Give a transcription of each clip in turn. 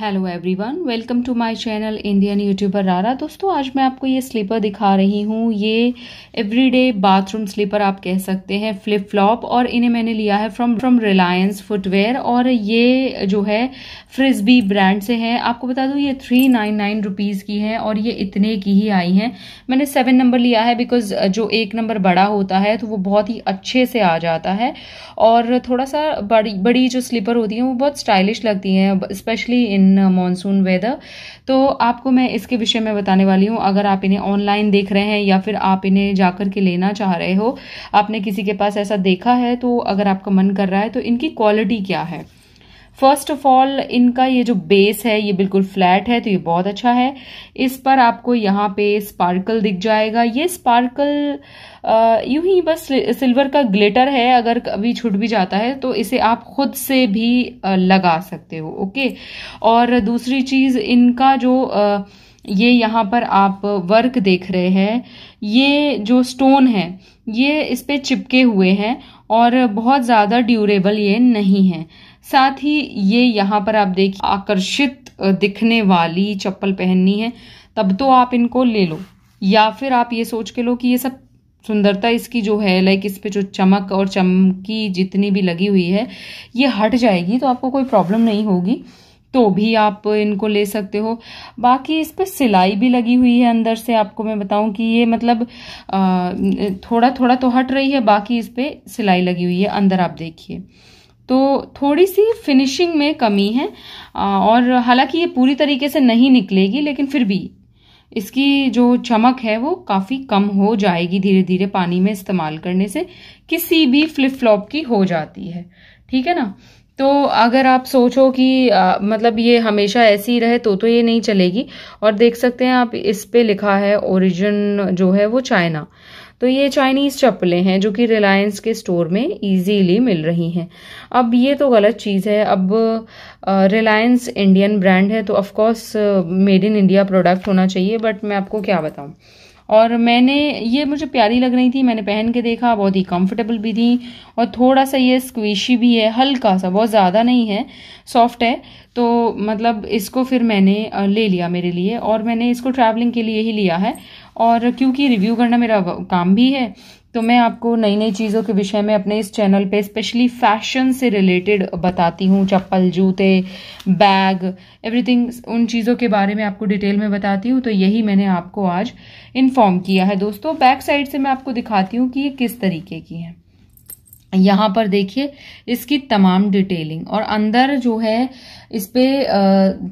hello everyone welcome to my channel Indian YouTuber Rara दोस्तों आज मैं आपको ये स्लीपर दिखा रही हूँ ये एवरीडे बाथरूम स्लीपर आप कह सकते हैं फ्लिप फ्लॉप और इन्हें मैंने लिया है फ्रॉम फ्रॉम रिलायंस फुटवेयर और ये जो है फ्रिजबी ब्रांड से है आपको बता दूँ ये थ्री नाइन नाइन रुपीज़ की है और ये इतने की ही आई हैं मैंने सेवन नंबर लिया है बिकॉज जो एक नंबर बड़ा होता है तो वो बहुत ही अच्छे से आ जाता है और थोड़ा सा बड़ी बड़ी जो स्लीपर होती हैं वो बहुत स्टाइलिश लगती हैं specially in in monsoon weather तो आपको मैं इसके विषय में बताने वाली हूँ अगर आप इन्हें ऑनलाइन देख रहे हैं या फिर आप इन्हें जा के लेना चाह रहे हो आपने किसी के पास ऐसा देखा है तो अगर आपका मन कर रहा है तो इनकी क्वालिटी क्या है फर्स्ट ऑफ ऑल इनका ये जो बेस है ये बिल्कुल फ्लैट है तो ये बहुत अच्छा है इस पर आपको यहाँ पे स्पार्कल दिख जाएगा ये स्पार्कल यूं ही बस सिल्वर का ग्लिटर है अगर कभी छूट भी जाता है तो इसे आप खुद से भी लगा सकते हो ओके और दूसरी चीज़ इनका जो ये यहाँ पर आप वर्क देख रहे हैं ये जो स्टोन है ये इस पर चिपके हुए हैं और बहुत ज़्यादा ड्यूरेबल ये नहीं है साथ ही ये यहाँ पर आप देखिए आकर्षित दिखने वाली चप्पल पहननी है तब तो आप इनको ले लो या फिर आप ये सोच के लो कि ये सब सुंदरता इसकी जो है लाइक इस पे जो चमक और चमकी जितनी भी लगी हुई है ये हट जाएगी तो आपको कोई प्रॉब्लम नहीं होगी तो भी आप इनको ले सकते हो बाकी इस पर सिलाई भी लगी हुई है अंदर से आपको मैं बताऊं कि ये मतलब थोड़ा थोड़ा तो हट रही है बाकी इस पर सिलाई लगी हुई है अंदर आप देखिए तो थोड़ी सी फिनिशिंग में कमी है और हालांकि ये पूरी तरीके से नहीं निकलेगी लेकिन फिर भी इसकी जो चमक है वो काफ़ी कम हो जाएगी धीरे धीरे पानी में इस्तेमाल करने से किसी भी फ्लिप फ्लॉप की हो जाती है ठीक है ना तो अगर आप सोचो कि आ, मतलब ये हमेशा ऐसी ही रहे तो तो ये नहीं चलेगी और देख सकते हैं आप इस पे लिखा है ओरिजिन जो है वो चाइना तो ये चाइनीज़ चप्पलें हैं जो कि रिलायंस के स्टोर में इजीली मिल रही हैं अब ये तो गलत चीज़ है अब रिलायंस इंडियन ब्रांड है तो of course made in India product होना चाहिए बट मैं आपको क्या बताऊँ और मैंने ये मुझे प्यारी लग रही थी मैंने पहन के देखा बहुत ही कंफर्टेबल भी थी और थोड़ा सा ये स्क्वीशी भी है हल्का सा बहुत ज़्यादा नहीं है सॉफ्ट है तो मतलब इसको फिर मैंने ले लिया मेरे लिए और मैंने इसको ट्रैवलिंग के लिए ही लिया है और क्योंकि रिव्यू करना मेरा काम भी है तो मैं आपको नई नई चीज़ों के विषय में अपने इस चैनल पे स्पेशली फैशन से रिलेटेड बताती हूँ चप्पल जूते बैग एवरीथिंग उन चीज़ों के बारे में आपको डिटेल में बताती हूँ तो यही मैंने आपको आज इन्फॉर्म किया है दोस्तों बैक साइड से मैं आपको दिखाती हूँ कि ये किस तरीके की हैं यहाँ पर देखिए इसकी तमाम डिटेलिंग और अंदर जो है इस पे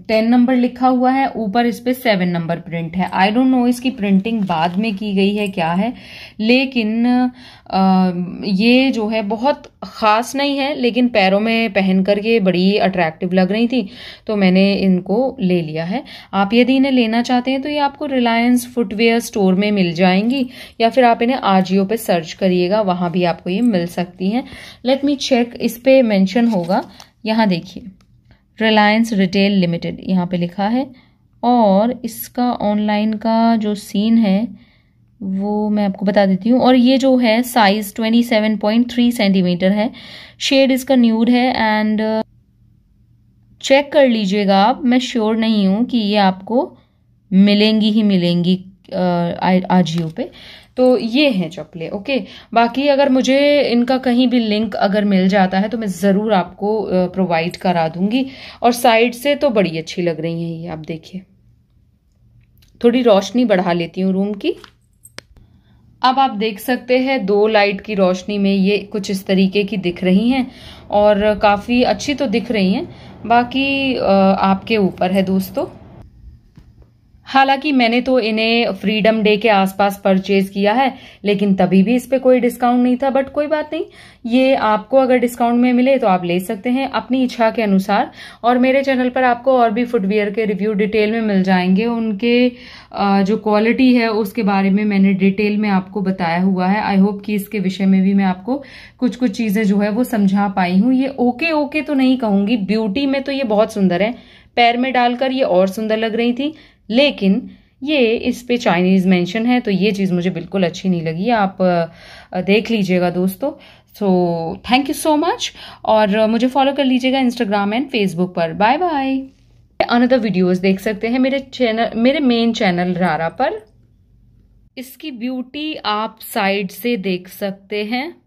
टेन नंबर लिखा हुआ है ऊपर इस पे सेवन नंबर प्रिंट है आई डोंट नो इसकी प्रिंटिंग बाद में की गई है क्या है लेकिन आ, ये जो है बहुत ख़ास नहीं है लेकिन पैरों में पहन करके बड़ी अट्रैक्टिव लग रही थी तो मैंने इनको ले लिया है आप यदि इन्हें लेना चाहते हैं तो ये आपको रिलायंस फुटवेयर स्टोर में मिल जाएंगी या फिर आप इन्हें आजियो पर सर्च करिएगा वहाँ भी आपको ये मिल सकती है है लेट मी चेक इस पे मेंशन होगा यहाँ देखिए रिलायंस रिटेल लिमिटेड यहाँ पे लिखा है और इसका ऑनलाइन का जो सीन है वो मैं आपको बता देती हूँ और ये जो है साइज़ 27.3 सेंटीमीटर है शेड इसका न्यूड है एंड चेक कर लीजिएगा आप मैं श्योर नहीं हूँ कि ये आपको मिलेंगी ही मिलेंगी आजियो पे तो ये हैं चपले ओके बाकी अगर मुझे इनका कहीं भी लिंक अगर मिल जाता है तो मैं ज़रूर आपको प्रोवाइड करा दूंगी और साइड से तो बड़ी अच्छी लग रही हैं ये आप देखिए थोड़ी रोशनी बढ़ा लेती हूँ रूम की अब आप देख सकते हैं दो लाइट की रोशनी में ये कुछ इस तरीके की दिख रही हैं और काफ़ी अच्छी तो दिख रही हैं बाकी आपके ऊपर है दोस्तों हालांकि मैंने तो इन्हें फ्रीडम डे के आसपास परचेज किया है लेकिन तभी भी इस पर कोई डिस्काउंट नहीं था बट कोई बात नहीं ये आपको अगर डिस्काउंट में मिले तो आप ले सकते हैं अपनी इच्छा के अनुसार और मेरे चैनल पर आपको और भी फुटवेयर के रिव्यू डिटेल में मिल जाएंगे उनके जो क्वालिटी है उसके बारे में मैंने डिटेल में आपको बताया हुआ है आई होप कि इसके विषय में भी मैं आपको कुछ कुछ चीज़ें जो है वो समझा पाई हूँ ये ओके ओके तो नहीं कहूंगी ब्यूटी में तो ये बहुत सुंदर है पैर में डालकर ये और सुंदर लग रही थी लेकिन ये इस पे चाइनीज़ मेंशन है तो ये चीज़ मुझे बिल्कुल अच्छी नहीं लगी आप देख लीजिएगा दोस्तों so thank you so much और मुझे फॉलो कर लीजिएगा इंस्टाग्राम एंड फेसबुक पर बाय बाय अनदर वीडियोस देख सकते हैं मेरे चैनल मेरे मेन चैनल रारा पर इसकी ब्यूटी आप साइड से देख सकते हैं